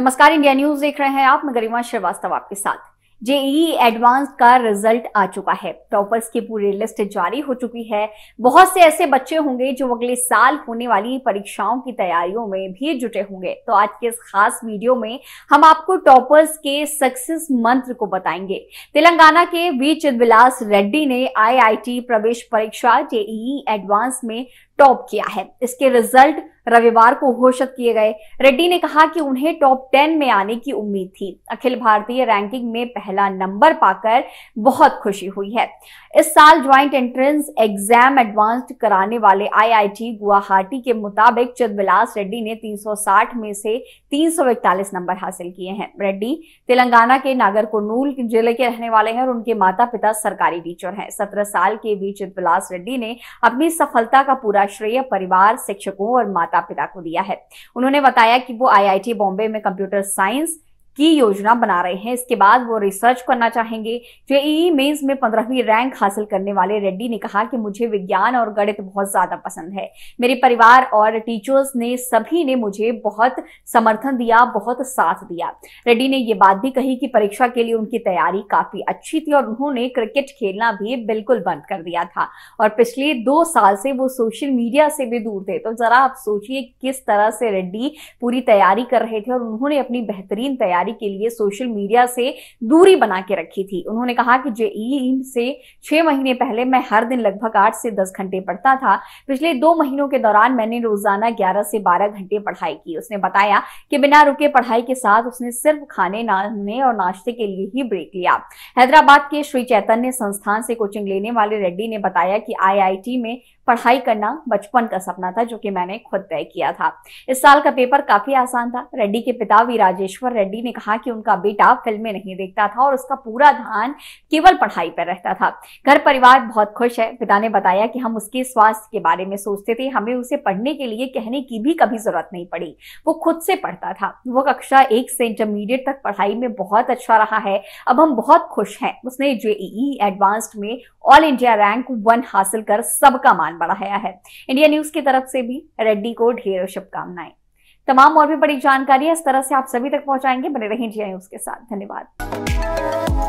नमस्कार India news देख रहे हैं आप मैं गरिमा श्रीवास्तव आपके साथ जेई एडवांस का रिजल्ट आ चुका है टॉपर्स की पूरी लिस्ट जारी हो चुकी है बहुत से ऐसे बच्चे होंगे जो अगले साल होने वाली परीक्षाओं की तैयारियों में भी जुटे होंगे तो आज के इस खास वीडियो में हम आपको टॉपर्स के सक्सेस मंत्र को बताएंगे तेलंगाना के वी चिदविलास रेड्डी ने आईआईटी प्रवेश परीक्षा जेई एडवांस में टॉप किया है इसके रिजल्ट रविवार को घोषित किए गए रेड्डी ने कहा कि उन्हें टॉप टेन में आने की उम्मीद थी अखिल भारतीय रैंकिंग में पहला नंबर पाकर बहुत खुशी हुई है इस साल ज्वाइंट एंट्रेंस एग्जाम एडवांस्ड कराने वाले आईआईटी गुवाहाटी के मुताबिक चिदविलास रेड्डी ने 360 में से तीन नंबर हासिल किए हैं रेड्डी तेलंगाना के नागरकोनूल जिले के रहने वाले हैं और उनके माता पिता सरकारी टीचर हैं सत्रह साल के बीच चिदविलास रेड्डी ने अपनी सफलता का पूरा श्रेय परिवार शिक्षकों और माता पिता को दिया है उन्होंने बताया कि वो आईआईटी बॉम्बे में कंप्यूटर साइंस की योजना बना रहे हैं इसके बाद वो रिसर्च करना चाहेंगे जेई मेंस e e में पंद्रहवीं रैंक हासिल करने वाले रेड्डी ने कहा कि मुझे विज्ञान और गणित बहुत ज्यादा पसंद है मेरे परिवार और टीचर्स ने सभी ने मुझे बहुत समर्थन दिया बहुत साथ दिया रेड्डी ने ये बात भी कही कि परीक्षा के लिए उनकी तैयारी काफी अच्छी थी और उन्होंने क्रिकेट खेलना भी बिल्कुल बंद कर दिया था और पिछले दो साल से वो सोशल मीडिया से भी दूर थे तो जरा आप सोचिए किस तरह से रेड्डी पूरी तैयारी कर रहे थे और उन्होंने अपनी बेहतरीन तैयारी तैयारी के लिए सोशल मीडिया से दूरी बना के रखी थी उन्होंने कहा कि जेई e से छह महीने पहले मैं हर दिन लगभग आठ से दस घंटे पढ़ता था पिछले दो महीनों के दौरान मैंने रोजाना ग्यारह से बारह घंटे पढ़ाई की उसने बताया कि बिना रुके पढ़ाई के साथ उसने सिर्फ खाने नहाने और नाश्ते के लिए ही ब्रेक लिया हैदराबाद के श्री चैतन्य संस्थान से कोचिंग लेने वाले रेड्डी ने बताया कि आईआईटी में पढ़ाई करना बचपन का सपना था जो कि मैंने खुद तय किया था इस साल का पेपर काफी आसान था रेड्डी के पिता वी राजेश्वर रेड्डी ने ने कहा कि उनका बेटा फिल्में नहीं देखता था और उसका पूरा ध्यान केवल पढ़ाई पर रहता था घर परिवार बहुत खुश है पिता ने बताया कि हम उसके स्वास्थ्य के बारे में सोचते थे हमें उसे पढ़ने के लिए कहने की भी कभी जरूरत नहीं पड़ी वो खुद से पढ़ता था वो कक्षा एक से इंटरमीडिएट तक पढ़ाई में बहुत अच्छा रहा है अब हम बहुत खुश हैं उसने जेईई एडवांस्ड में ऑल इंडिया रैंक वन हासिल कर सबका मान बढ़ाया है इंडिया न्यूज की तरफ से भी रेड्डी को ढेरों शुभकामनाएं तमाम और भी बड़ी जानकारी इस तरह से आप सभी तक पहुंचाएंगे बने रहें जी न्यूज के साथ धन्यवाद